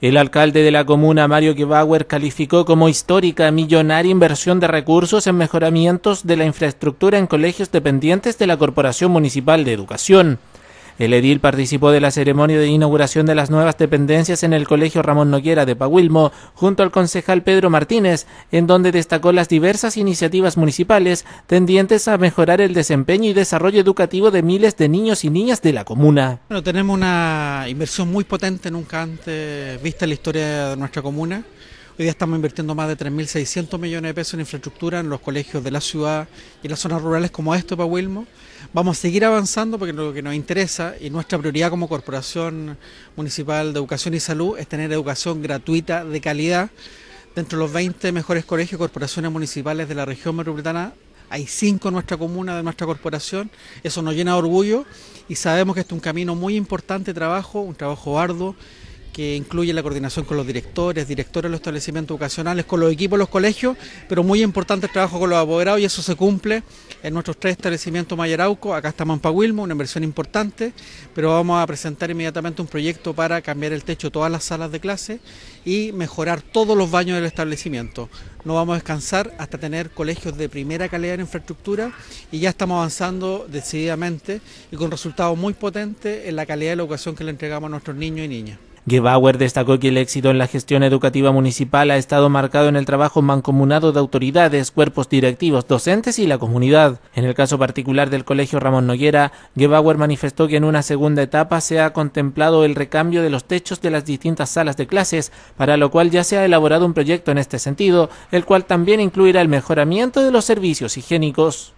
El alcalde de la comuna, Mario Gebauer, calificó como histórica millonaria inversión de recursos en mejoramientos de la infraestructura en colegios dependientes de la Corporación Municipal de Educación. El edil participó de la ceremonia de inauguración de las nuevas dependencias en el Colegio Ramón Noguera de Paguilmo, junto al concejal Pedro Martínez, en donde destacó las diversas iniciativas municipales tendientes a mejorar el desempeño y desarrollo educativo de miles de niños y niñas de la comuna. tenemos una inversión muy potente nunca antes vista en la historia de nuestra comuna Hoy día estamos invirtiendo más de 3.600 millones de pesos en infraestructura en los colegios de la ciudad y en las zonas rurales como esto de Wilmo. Vamos a seguir avanzando porque lo que nos interesa y nuestra prioridad como Corporación Municipal de Educación y Salud es tener educación gratuita de calidad. Dentro de los 20 mejores colegios y corporaciones municipales de la región metropolitana hay cinco en nuestra comuna, de nuestra corporación, eso nos llena de orgullo y sabemos que este es un camino muy importante trabajo, un trabajo arduo que incluye la coordinación con los directores, directores de los establecimientos educacionales, con los equipos de los colegios, pero muy importante el trabajo con los apoderados y eso se cumple en nuestros tres establecimientos Mayarauco, acá está wilmo una inversión importante, pero vamos a presentar inmediatamente un proyecto para cambiar el techo de todas las salas de clase y mejorar todos los baños del establecimiento. No vamos a descansar hasta tener colegios de primera calidad en infraestructura y ya estamos avanzando decididamente y con resultados muy potentes en la calidad de la educación que le entregamos a nuestros niños y niñas. Gebauer destacó que el éxito en la gestión educativa municipal ha estado marcado en el trabajo mancomunado de autoridades, cuerpos directivos, docentes y la comunidad. En el caso particular del Colegio Ramón Noguera, Gebauer manifestó que en una segunda etapa se ha contemplado el recambio de los techos de las distintas salas de clases, para lo cual ya se ha elaborado un proyecto en este sentido, el cual también incluirá el mejoramiento de los servicios higiénicos.